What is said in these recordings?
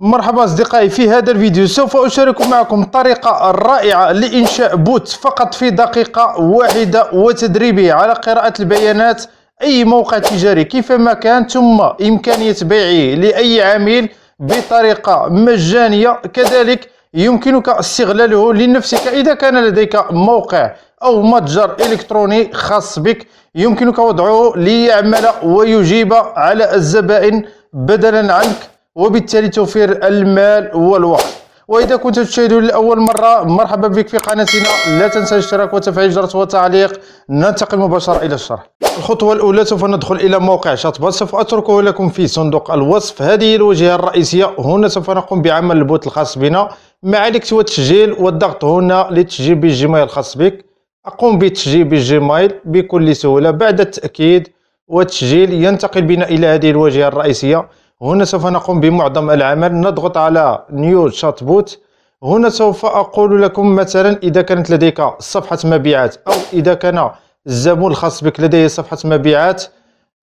مرحبا اصدقائي في هذا الفيديو سوف اشارك معكم الطريقه الرائعه لانشاء بوت فقط في دقيقه واحده وتدريبيه على قراءه البيانات اي موقع تجاري كيفما كان ثم امكانيه بيعه لاي عميل بطريقه مجانيه كذلك يمكنك استغلاله لنفسك اذا كان لديك موقع او متجر الكتروني خاص بك يمكنك وضعه ليعمل ويجيب على الزبائن بدلا عنك وبالتالي توفير المال والوقت واذا كنت تشاهدني لاول مره مرحبا بك في قناتنا لا تنسى الاشتراك وتفعيل الجرس والتعليق ننتقل مباشره الى الشرح الخطوه الاولى سوف ندخل الى موقع شطبه سوف اتركه لكم في صندوق الوصف هذه الواجهه الرئيسيه هنا سوف نقوم بعمل البوت الخاص بنا مع سوى التسجيل والضغط هنا لتسجيل بالجيميل الخاص بك اقوم بتسجيل بالجيميل بكل سهوله بعد التاكيد والتسجيل ينتقل بنا الى هذه الواجهه الرئيسيه هنا سوف نقوم بمعظم العمل نضغط على نيو شات بوت هنا سوف أقول لكم مثلا إذا كانت لديك صفحة مبيعات أو إذا كان الزبون الخاص بك لديه صفحة مبيعات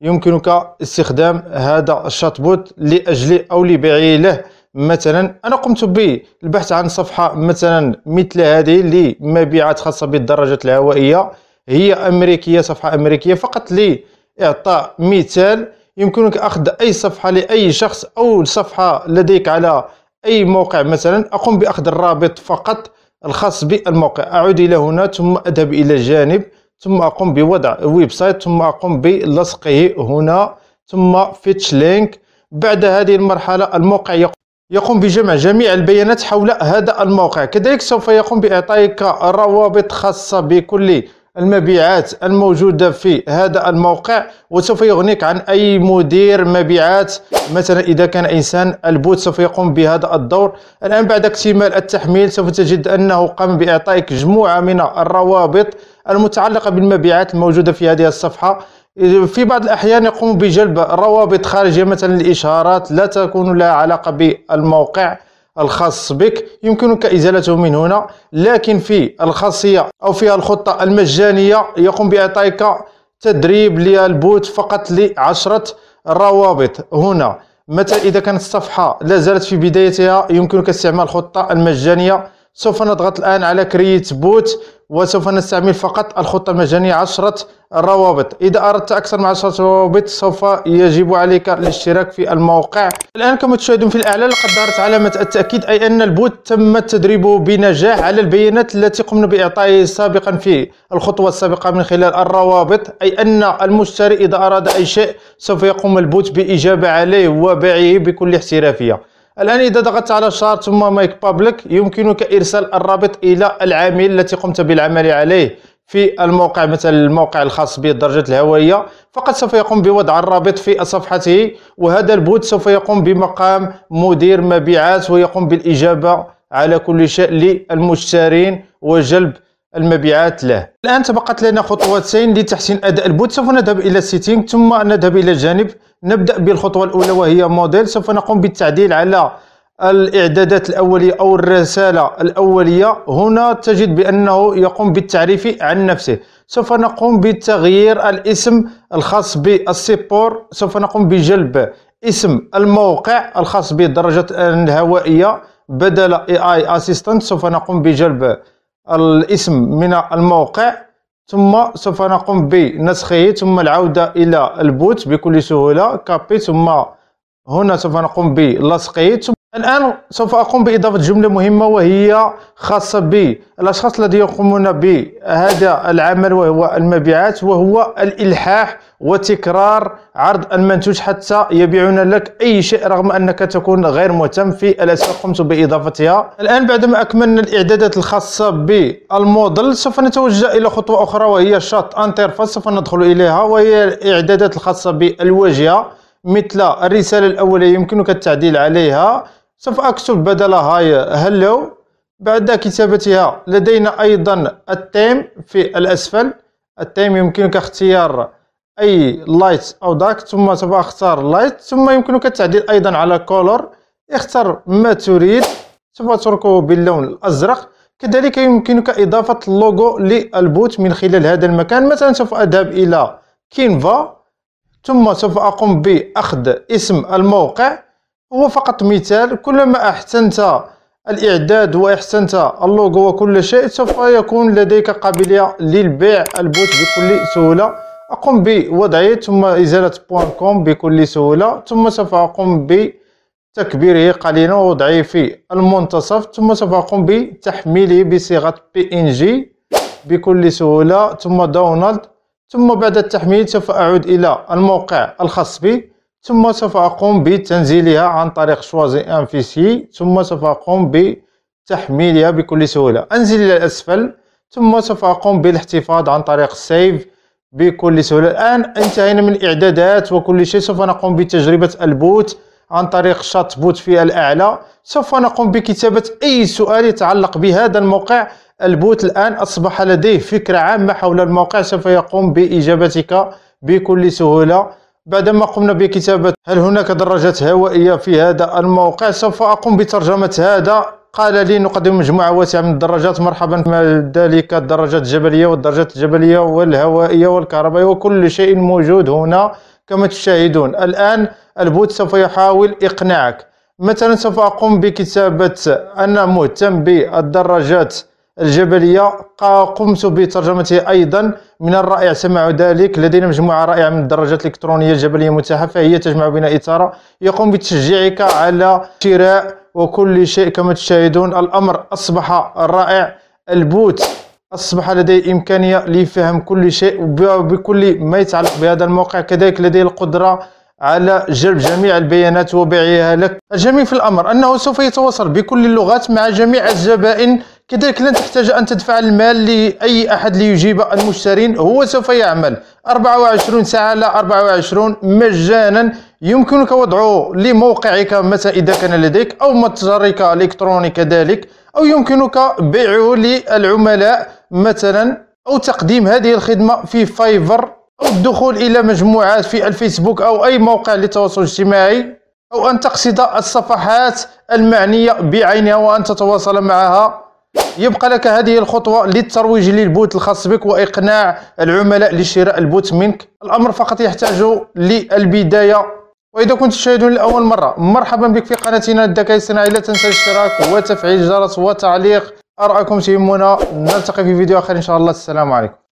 يمكنك استخدام هذا الشات بوت لأجله أو لبيعه له مثلا أنا قمت بالبحث عن صفحة مثلا مثل هذه لمبيعات خاصة بالدراجات الهوائية هي أمريكية صفحة أمريكية فقط لإعطاء مثال يمكنك أخذ أي صفحة لأي شخص أو صفحة لديك على أي موقع مثلا أقوم بأخذ الرابط فقط الخاص بالموقع أعود إلى هنا ثم أذهب إلى جانب ثم أقوم بوضع ويب سايت ثم أقوم بلصقه هنا ثم فيتش لينك بعد هذه المرحلة الموقع يقوم يقوم بجمع جميع البيانات حول هذا الموقع كذلك سوف يقوم بإعطائك روابط خاصة بكل المبيعات الموجودة في هذا الموقع وسوف يغنيك عن أي مدير مبيعات مثلا إذا كان إنسان البوت سوف يقوم بهذا الدور الآن بعد اكتمال التحميل سوف تجد أنه قام بإعطائك مجموعة من الروابط المتعلقة بالمبيعات الموجودة في هذه الصفحة في بعض الأحيان يقوم بجلب روابط خارجية مثلا الإشهارات لا تكون لها علاقة بالموقع الخاص بك يمكنك إزالته من هنا لكن في الخاصية أو في الخطة المجانية يقوم بإعطائك تدريب للبوت فقط لعشرة روابط هنا متى إذا كانت الصفحة لا زالت في بدايتها يمكنك استعمال الخطة المجانية سوف نضغط الآن على كرييت بوت وسوف نستعمل فقط الخطة المجانية عشرة روابط إذا أردت أكثر من عشرة روابط سوف يجب عليك الاشتراك في الموقع الآن كما تشاهدون في الأعلى لقد ظهرت علامة التأكيد أي أن البوت تم تدريبه بنجاح على البيانات التي قمنا بإعطائه سابقا في الخطوة السابقة من خلال الروابط أي أن المشتري إذا أراد أي شيء سوف يقوم البوت بإجابة عليه وبيعه بكل احترافية الآن إذا ضغطت على شار ثم مايك بابليك يمكنك إرسال الرابط إلى العميل التي قمت بالعمل عليه في الموقع مثلا الموقع الخاص بالدرجة الهوائية فقط سوف يقوم بوضع الرابط في صفحته وهذا البوت سوف يقوم بمقام مدير مبيعات ويقوم بالإجابة على كل شيء للمشترين وجلب المبيعات له الآن تبقت لنا خطوتين لتحسين أداء البوت سوف نذهب إلى السيتينغ ثم نذهب إلى جانب نبدأ بالخطوة الأولى وهي موديل سوف نقوم بالتعديل على الإعدادات الأولية أو الرسالة الأولية هنا تجد بأنه يقوم بالتعريف عن نفسه سوف نقوم بتغيير الاسم الخاص بالسيبور سوف نقوم بجلب اسم الموقع الخاص بالدرجة الهوائية بدل اي اي اسيستنت سوف نقوم بجلب الاسم من الموقع ثم سوف نقوم بنسخه ثم العودة إلى البوت بكل سهولة كابي ثم هنا سوف نقوم بلصقه الآن سوف أقوم بإضافة جملة مهمة وهي خاصة بالأشخاص الذين يقومون بهذا العمل وهو المبيعات وهو الإلحاح وتكرار عرض المنتوج حتى يبيعون لك أي شيء رغم أنك تكون غير مهتم في الأسئلة قمت بإضافتها الآن بعدما أكملنا الإعدادات الخاصة بالموديل سوف نتوجه إلى خطوة أخرى وهي شاط انترفاس سوف ندخل إليها وهي الإعدادات الخاصة بالواجهة مثل الرسالة الأولية يمكنك التعديل عليها سوف أكتب بدل هاي هلو بعد كتابتها لدينا أيضا التيم في الأسفل التيم يمكنك اختيار أي لايت أو داك ثم سوف أختار لايت ثم يمكنك التعديل أيضا على كولور اختر ما تريد سوف أتركه باللون الأزرق كذلك يمكنك إضافة اللوغو للبوت من خلال هذا المكان مثلا سوف أذهب إلى كينفا ثم سوف أقوم بأخذ اسم الموقع هو فقط مثال كلما أحسنت الإعداد وأحسنت اللوغو وكل شيء سوف يكون لديك قابلية للبيع البوت بكل سهولة أقوم بوضعه ثم إزالة بوان كوم بكل سهولة ثم سوف أقوم بتكبيره قليلا ووضعه في المنتصف ثم سوف أقوم بتحميله بصيغة بي إن جي بكل سهولة ثم داونلود ثم بعد التحميل سوف أعود إلى الموقع الخاص بي ثم سوف أقوم بتنزيلها عن طريق شوازي ان فيسي ثم سوف أقوم بتحميلها بكل سهولة أنزل إلى الأسفل ثم سوف أقوم بالاحتفاظ عن طريق سيف بكل سهولة الآن انتهينا من الإعدادات وكل شيء سوف نقوم بتجربة البوت عن طريق شات بوت في الأعلى سوف نقوم بكتابة أي سؤال يتعلق بهذا الموقع البوت الآن أصبح لديه فكرة عامة حول الموقع سوف يقوم بإجابتك بكل سهولة بعدما قمنا بكتابة هل هناك دراجات هوائية في هذا الموقع سوف أقوم بترجمة هذا قال لي نقدم مجموعة واسعة من الدراجات مرحبا بما ذلك الدراجات الجبلية والدراجات الجبلية والهوائية والكهربائية وكل شيء موجود هنا كما تشاهدون الآن البوت سوف يحاول إقناعك مثلا سوف أقوم بكتابة أنا مهتم بالدراجات الجبلية قمت بترجمته أيضا من الرائع سماع ذلك لدينا مجموعة رائعة من الدراجات الإلكترونية الجبلية متاحة فهي تجمع بين إثارة يقوم بتشجيعك على شراء وكل شيء كما تشاهدون الأمر أصبح رائع البوت أصبح لدي إمكانية لفهم كل شيء بكل ما يتعلق بهذا الموقع كذلك لدي القدرة على جلب جميع البيانات وبيعها لك الجميل في الأمر أنه سوف يتواصل بكل اللغات مع جميع الزبائن كذلك لن تحتاج أن تدفع المال لأي أحد ليجيب المشترين هو سوف يعمل 24 ساعة لا 24 مجانا يمكنك وضعه لموقعك مثلا إذا كان لديك أو متجرك الإلكتروني كذلك أو يمكنك بيعه للعملاء مثلا أو تقديم هذه الخدمة في فايفر أو الدخول إلى مجموعات في الفيسبوك أو أي موقع للتواصل الاجتماعي أو أن تقصد الصفحات المعنية بعينها وأن تتواصل معها يبقى لك هذه الخطوة للترويج للبوت الخاص بك وإقناع العملاء لشراء البوت منك الأمر فقط يحتاج للبداية وإذا كنت تشاهدون لأول مرة مرحبا بك في قناتنا الذكاء الصناعي لا تنسى الاشتراك وتفعيل الجرس وتعليق أرأيكم تهمنا نلتقي في فيديو آخر إن شاء الله السلام عليكم